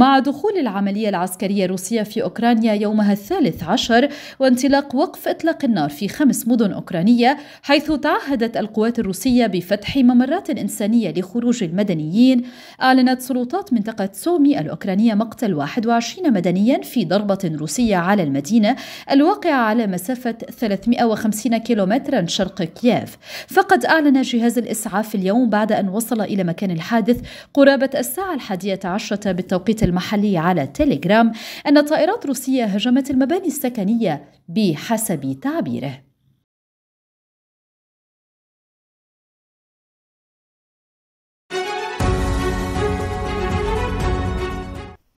مع دخول العملية العسكرية الروسية في أوكرانيا يومها الثالث عشر وانطلاق وقف إطلاق النار في خمس مدن أوكرانية حيث تعهدت القوات الروسية بفتح ممرات إنسانية لخروج المدنيين أعلنت سلطات منطقة سومي الأوكرانية مقتل 21 مدنيا في ضربة روسية على المدينة الواقعة على مسافة 350 كيلومترا شرق كييف فقد أعلن جهاز الإسعاف اليوم بعد أن وصل إلى مكان الحادث قرابة الساعة الحادية عشرة بالتوقيت المحلي على تيليجرام أن طائرات روسية هجمت المباني السكنية بحسب تعبيره